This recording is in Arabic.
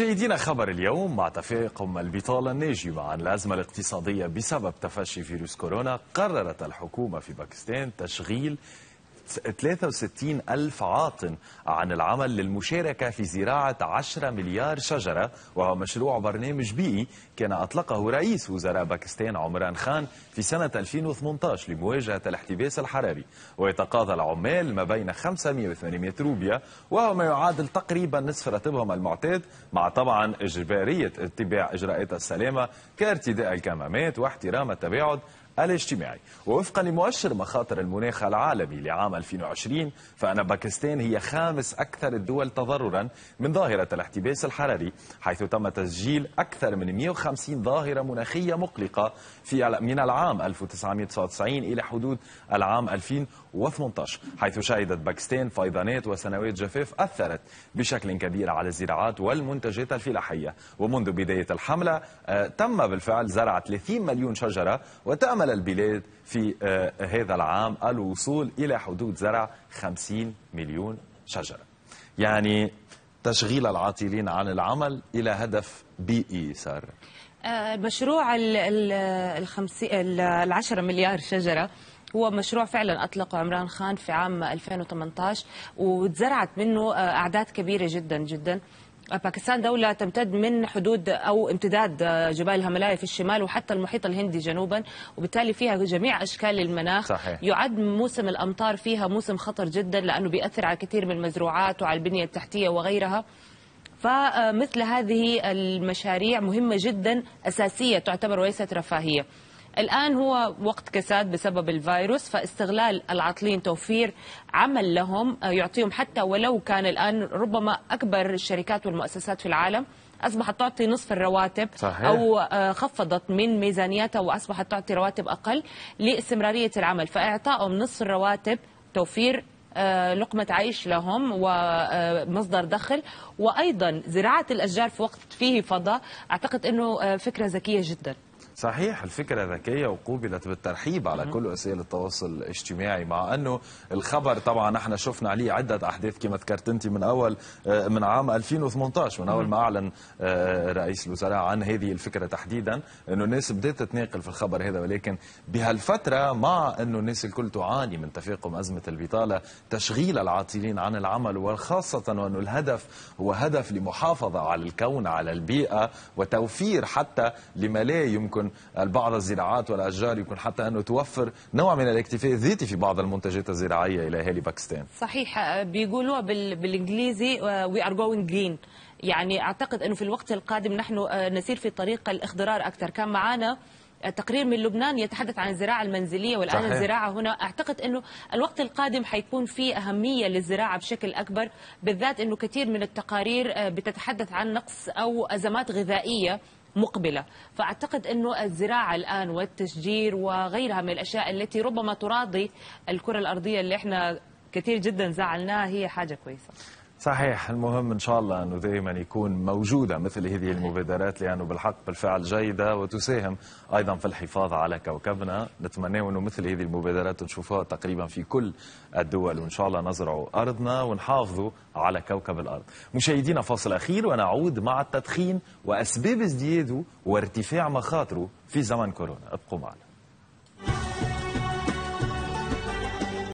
مشاهدينا خبر اليوم مع تفاقم البطالة الناجمة عن الأزمة الاقتصادية بسبب تفشي فيروس كورونا قررت الحكومة في باكستان تشغيل 63 ألف عاطل عن العمل للمشاركة في زراعة 10 مليار شجرة وهو مشروع برنامج بيئي كان أطلقه رئيس وزراء باكستان عمران خان في سنة 2018 لمواجهة الاحتباس الحراري ويتقاضى العمال ما بين 500 و 800 روبيا وهو ما يعادل تقريبا نصف راتبهم المعتاد مع طبعا إجبارية اتباع إجراءات السلامة كارتداء الكمامات واحترام التباعد الاجتماعي ووفقا لمؤشر مخاطر المناخ العالمي لعام 2020 فأن باكستان هي خامس أكثر الدول تضررا من ظاهرة الاحتباس الحراري حيث تم تسجيل أكثر من 150 ظاهرة مناخية مقلقة في من العام 1999 إلى حدود العام 2018 حيث شهدت باكستان فيضانات وسنوات جفاف أثرت بشكل كبير على الزراعات والمنتجات الفلاحية ومنذ بداية الحملة آه، تم بالفعل زرع 30 مليون شجرة وتأمل أمل البلاد في آه، هذا العام الوصول إلى حدود زرع 50 مليون شجرة يعني تشغيل العاطلين عن العمل إلى هدف بيئي صار آه، مشروع العشرة مليار شجرة هو مشروع فعلا أطلقه عمران خان في عام 2018 وتزرعت منه آه، أعداد كبيرة جدا جدا باكستان دولة تمتد من حدود أو امتداد جبال الهملايا في الشمال وحتى المحيط الهندي جنوبا وبالتالي فيها جميع أشكال المناخ صحيح. يعد موسم الأمطار فيها موسم خطر جدا لأنه بيأثر على كثير من المزروعات وعلى البنية التحتية وغيرها فمثل هذه المشاريع مهمة جدا أساسية تعتبر وليست رفاهية الآن هو وقت كساد بسبب الفيروس فاستغلال العاطلين توفير عمل لهم آه، يعطيهم حتى ولو كان الآن ربما أكبر الشركات والمؤسسات في العالم أصبحت تعطي نصف الرواتب صحيح. أو آه، خفضت من ميزانيتها وأصبحت تعطي رواتب أقل لاستمرارية العمل فإعطائهم نصف الرواتب توفير آه، لقمة عيش لهم ومصدر دخل وأيضا زراعة الأشجار في وقت فيه فضاء أعتقد أنه فكرة ذكية جداً صحيح الفكرة ذكية وقوبلت بالترحيب على كل وسائل التواصل الاجتماعي مع أنه الخبر طبعا نحن شفنا عليه عدة أحداث كما ذكرت أنت من أول آه، من عام 2018 من أول ما أعلن آه، رئيس الوزراء عن هذه الفكرة تحديدا أنه الناس بدأت تتناقل في الخبر هذا ولكن بهالفترة مع أنه الناس الكل تعاني من تفاقم أزمة البطالة تشغيل العاطلين عن العمل وخاصة وأنه الهدف هو هدف لمحافظة على الكون على البيئة وتوفير حتى لما لا يمكن يكون بعض الزراعات والأشجار يمكن حتى أنه توفر نوع من الاكتفاء الذاتي في بعض المنتجات الزراعية إلى أهالي باكستان صحيح آه، بيقولوها بالإنجليزي وي ار جوينج جرين يعني أعتقد أنه في الوقت القادم نحن آه، نسير في طريق الإخضرار أكثر كان معنا آه، تقرير من لبنان يتحدث عن الزراعة المنزلية والآن صحيح. الزراعة هنا أعتقد أنه الوقت القادم حيكون في أهمية للزراعة بشكل أكبر بالذات أنه كثير من التقارير بتتحدث عن نقص أو أزمات غذائية مقبلة فأعتقد أنه الزراعة الآن والتشجير وغيرها من الأشياء التي ربما تراضي الكرة الأرضية اللي احنا كثير جدا زعلناها هي حاجة كويسة صحيح المهم إن شاء الله أنه دائما يكون موجودة مثل هذه المبادرات لأنه بالحق بالفعل جيدة وتساهم أيضا في الحفاظ على كوكبنا نتمنى أنه مثل هذه المبادرات نشوفها تقريبا في كل الدول وإن شاء الله نزرع أرضنا ونحافظوا على كوكب الأرض مشاهدينا فاصل أخير ونعود مع التدخين وأسباب ازدياده وارتفاع مخاطره في زمن كورونا ابقوا معنا